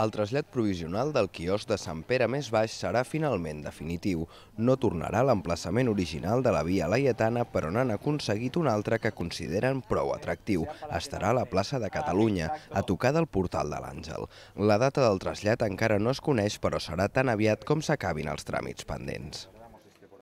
El trasllat provisional del quiosc de Sant Pere més baix serà finalment definitiu. No tornarà a l'emplaçament original de la Via Laietana, però n'han aconseguit un altre que consideren prou atractiu. Estarà a la plaça de Catalunya, a tocar del portal de l'Àngel. La data del trasllat encara no es coneix, però serà tan aviat com s'acabin els tràmits pendents.